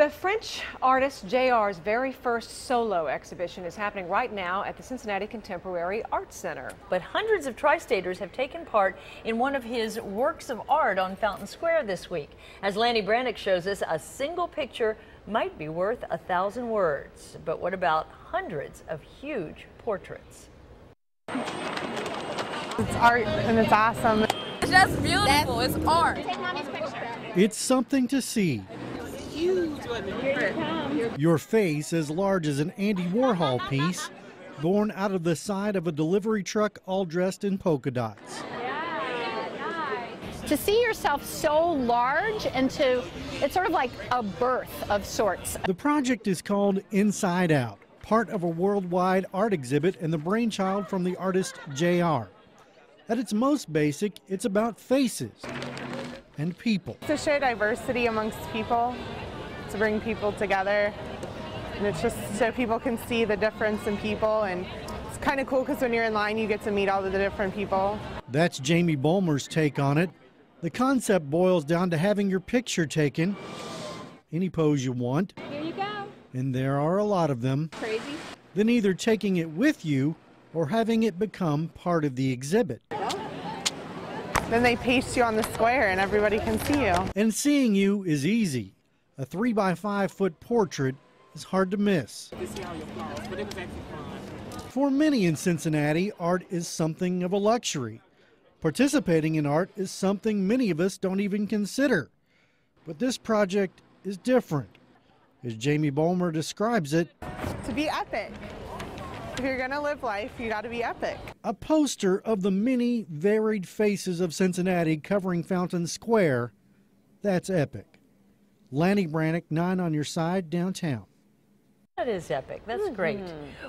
The French artist J.R.'s very first solo exhibition is happening right now at the Cincinnati Contemporary Art Center. But hundreds of tri-staters have taken part in one of his works of art on Fountain Square this week. As Lanny Brannick shows us, a single picture might be worth a thousand words. But what about hundreds of huge portraits? It's art and it's awesome. It's just beautiful. It's art. It's something to see huge Your face as large as an Andy Warhol piece, born out of the side of a delivery truck all dressed in polka dots. To see yourself so large and to, it's sort of like a birth of sorts. The project is called Inside Out, part of a worldwide art exhibit and the brainchild from the artist J.R. At its most basic, it's about faces and people. To show diversity amongst people to bring people together. And it's just so people can see the difference in people. And it's kind of cool because when you're in line, you get to meet all of the different people. That's Jamie Bulmer's take on it. The concept boils down to having your picture taken, any pose you want. Here you go. And there are a lot of them. Crazy. Then either taking it with you or having it become part of the exhibit. Then they paste you on the square and everybody can see you. And seeing you is easy. A three by five foot portrait is hard to miss. For many in Cincinnati, art is something of a luxury. Participating in art is something many of us don't even consider. But this project is different. As Jamie Bomer describes it, to be epic. If you're going to live life, you got to be epic. A poster of the many varied faces of Cincinnati covering Fountain Square, that's epic. Lanny Brannick, 9 on your side, downtown. That is epic. That's mm -hmm. great. Mm-hmm.